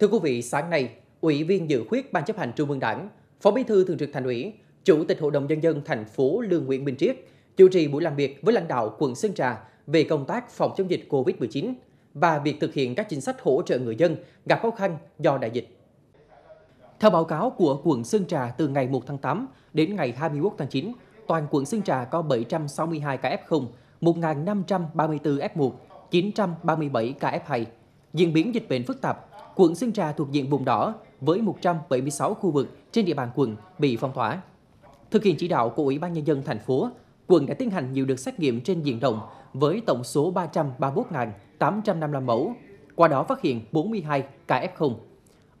Thưa quý vị, sáng nay, Ủy viên dự khuyết Ban chấp hành Trung ương Đảng, Phó Bí thư Thường trực Thành ủy, Chủ tịch Hội đồng Nhân dân thành phố Lương Nguyễn Minh Triết chủ trì buổi làm việc với lãnh đạo quận Sơn Trà về công tác phòng chống dịch COVID-19 và việc thực hiện các chính sách hỗ trợ người dân gặp khó khăn do đại dịch. Theo báo cáo của quận Sơn Trà từ ngày 1 tháng 8 đến ngày 21 tháng 9, toàn quận Sơn Trà có 762 ca F0, 1.534 F1, 937 ca F2. Diễn biến dịch bệnh phức tạp, Quận Sơn Trà thuộc diện vùng đỏ với 176 khu vực trên địa bàn quận bị phong tỏa. Thực hiện chỉ đạo của Ủy ban Nhân dân thành phố, quận đã tiến hành nhiều đợt xét nghiệm trên diện rộng với tổng số 331.855 mẫu, qua đó phát hiện 42 ca F0.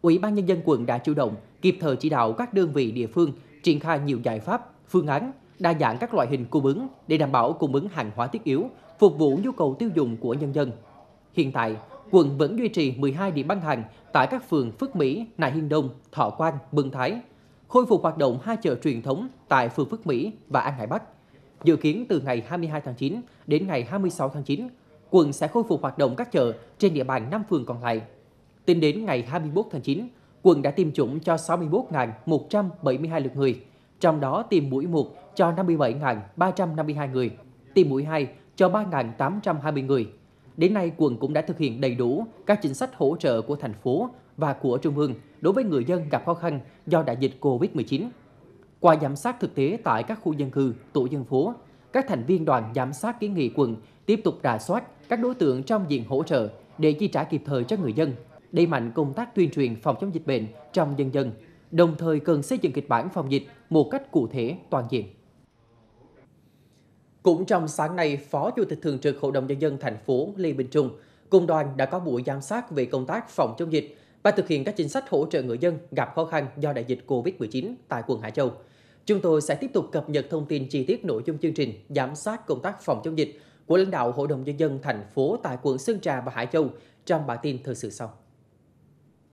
Ủy ban Nhân dân quận đã chủ động, kịp thời chỉ đạo các đơn vị địa phương triển khai nhiều giải pháp, phương án, đa dạng các loại hình cung ứng để đảm bảo cung ứng hàng hóa thiết yếu, phục vụ nhu cầu tiêu dùng của nhân dân. Hiện tại, quận vẫn duy trì 12 điểm bán hàng tại các phường Phước Mỹ, Nại Hiên Đông, Thọ Quang, Bưng Thái, khôi phục hoạt động hai chợ truyền thống tại phường Phước Mỹ và An Hải Bắc. Dự kiến từ ngày 22 tháng 9 đến ngày 26 tháng 9, quận sẽ khôi phục hoạt động các chợ trên địa bàn 5 phường còn lại. Tính đến ngày 21 tháng 9, quận đã tiêm chủng cho 61.172 lượt người, trong đó tiêm mũi 1 cho 57.352 người, tiêm mũi 2 cho 3.820 người, Đến nay, quận cũng đã thực hiện đầy đủ các chính sách hỗ trợ của thành phố và của trung ương đối với người dân gặp khó khăn do đại dịch COVID-19. Qua giám sát thực tế tại các khu dân cư, tổ dân phố, các thành viên đoàn giám sát kiến nghị quận tiếp tục rà soát các đối tượng trong diện hỗ trợ để chi trả kịp thời cho người dân, đẩy mạnh công tác tuyên truyền phòng chống dịch bệnh trong dân dân, đồng thời cần xây dựng kịch bản phòng dịch một cách cụ thể toàn diện. Cũng trong sáng nay, Phó Chủ tịch Thường trực Hội đồng Nhân dân thành phố Lê Bình Trung cùng đoàn đã có buổi giám sát về công tác phòng chống dịch và thực hiện các chính sách hỗ trợ người dân gặp khó khăn do đại dịch COVID-19 tại quận Hải Châu. Chúng tôi sẽ tiếp tục cập nhật thông tin chi tiết nội dung chương trình giám sát công tác phòng chống dịch của lãnh đạo Hội đồng Nhân dân thành phố tại quận Sơn Trà và Hải Châu trong bản tin thời sự sau.